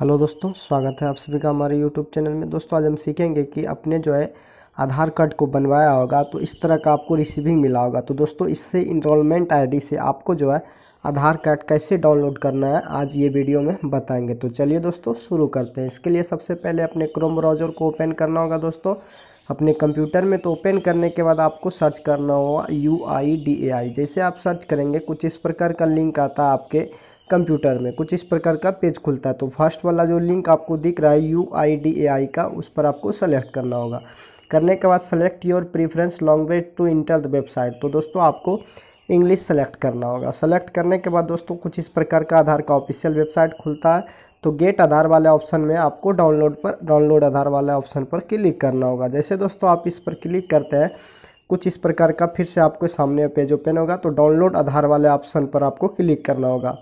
hello दोस्तों स्वागत है आप सभी का हमारे यूट्यूब चैनल में दोस्तों आज हम सीखेंगे कि अपने जो है आधार कार्ड को बनवाया होगा तो इस तरह का आपको रिसीविंग मिला होगा तो दोस्तों इससे इनरोलमेंट आईडी से आपको जो है आधार कार्ड कैसे डाउनलोड करना है आज ये वीडियो में बताएंगे तो चलिए दोस्तों शुरू करते हैं इसके लिए सबसे पहले अपने क्रोम ब्राउजर को ओपन करना होगा दोस्तों अपने कंप्यूटर में तो ओपन करने के बाद आपको सर्च करना होगा यू आई डी ए आई जैसे आप सर्च करेंगे कुछ इस प्रकार का लिंक आता है आपके कंप्यूटर में कुछ इस प्रकार का पेज खुलता है तो फर्स्ट वाला जो लिंक आपको दिख रहा है यू आई डी ए आई का उस पर आपको सेलेक्ट करना होगा करने के बाद select your preference language to enter the website तो दोस्तों आपको इंग्लिश सेलेक्ट करना होगा सेलेक्ट करने के बाद दोस्तों कुछ इस प्रकार का आधार का ऑफिशियल वेबसाइट खुलता है तो गेट आधार वाले ऑप्शन में आपको डाउनलोड पर डाउनलोड आधार वाले ऑप्शन पर क्लिक करना होगा जैसे दोस्तों आप इस पर क्लिक करते हैं कुछ इस प्रकार का फिर से आपके सामने पेज ओपन होगा तो डाउनलोड आधार वाले ऑप्शन पर आपको क्लिक करना होगा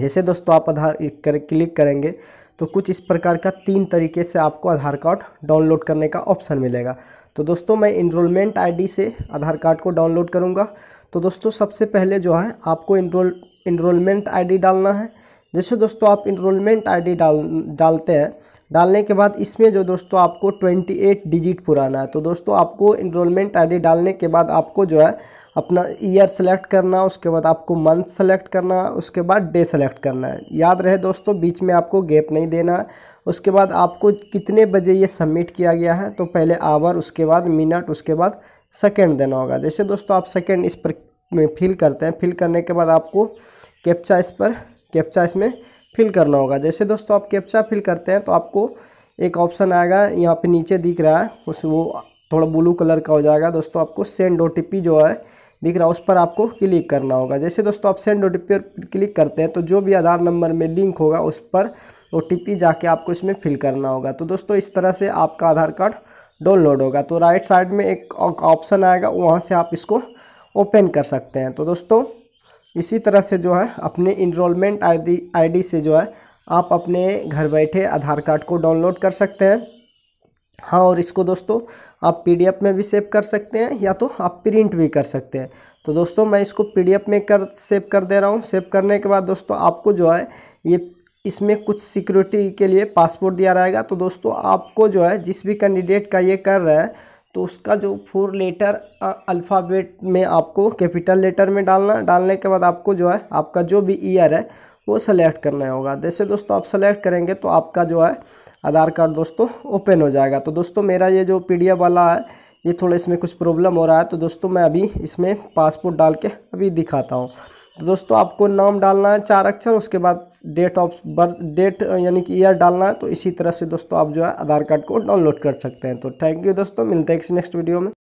जैसे दोस्तों आप आधार कर क्लिक करेंगे तो कुछ इस प्रकार का तीन तरीके से आपको आधार कार्ड डाउनलोड करने का ऑप्शन मिलेगा तो दोस्तों मैं इनरोलमेंट आईडी से आधार कार्ड को डाउनलोड करूँगा तो दोस्तों सबसे पहले जो है आपको इनरोल इनरोलमेंट आईडी डालना है जैसे दोस्तों आप इनरोलमेंट आईडी डाल डालते हैं डालने के बाद इसमें जो दोस्तों आपको 28 डिजिट पुराना है तो दोस्तों आपको इनरोलमेंट आईडी डालने के बाद आपको जो है अपना ईयर सेलेक्ट करना उसके बाद आपको मंथ सेलेक्ट करना उसके बाद डे सेलेक्ट करना है याद रहे दोस्तों बीच में आपको गैप नहीं देना है उसके बाद आपको कितने बजे ये सबमिट किया गया है तो पहले आवर उसके बाद मिनट उसके बाद सेकेंड देना होगा जैसे दोस्तों आप सेकेंड इस पर में फिल करते हैं फिल करने के बाद आपको कैप्चा इस पर कैप्चा इसमें फिल करना होगा जैसे दोस्तों आप कैप्चा फिल करते हैं तो आपको एक ऑप्शन आएगा यहाँ पे नीचे दिख रहा है उस वो थोड़ा ब्लू कलर का हो जाएगा दोस्तों आपको सेंड ओ जो है दिख रहा है उस पर आपको क्लिक करना होगा जैसे दोस्तों आप सेंड ओ पर क्लिक करते हैं तो जो भी आधार नंबर में लिंक होगा उस पर ओ जाके आपको इसमें फिल करना होगा तो दोस्तों इस तरह से आपका आधार कार्ड डाउनलोड होगा तो राइट साइड में एक ऑप्शन आएगा वहाँ से आप इसको ओपन कर सकते हैं तो दोस्तों इसी तरह से जो है अपने इनरोलमेंट आई आईडी से जो है आप अपने घर बैठे आधार कार्ड को डाउनलोड कर सकते हैं हाँ और इसको दोस्तों आप पीडीएफ में भी सेव कर सकते हैं या तो आप प्रिंट भी कर सकते हैं तो दोस्तों मैं इसको पीडीएफ में कर सेव कर दे रहा हूँ सेव करने के बाद दोस्तों आपको जो है ये इसमें कुछ सिक्योरिटी के लिए पासपोर्ट दिया रहेगा तो दोस्तों आपको जो है जिस भी कैंडिडेट का ये कर रहा है तो उसका जो फोर लेटर अल्फ़ाबेट में आपको कैपिटल लेटर में डालना डालने के बाद आपको जो है आपका जो भी ईयर है वो सेलेक्ट करना होगा जैसे दोस्तों आप सेलेक्ट करेंगे तो आपका जो है आधार कार्ड दोस्तों ओपन हो जाएगा तो दोस्तों मेरा ये जो पी वाला है ये थोड़ा इसमें कुछ प्रॉब्लम हो रहा है तो दोस्तों मैं अभी इसमें पासपोर्ट डाल के अभी दिखाता हूँ तो दोस्तों आपको नाम डालना है चार अक्षर उसके बाद डेट ऑफ बर्थ डेट यानी कि ईयर डालना है तो इसी तरह से दोस्तों आप जो है आधार कार्ड को डाउनलोड कर सकते हैं तो थैंक यू दोस्तों मिलते हैं किसी नेक्स्ट वीडियो में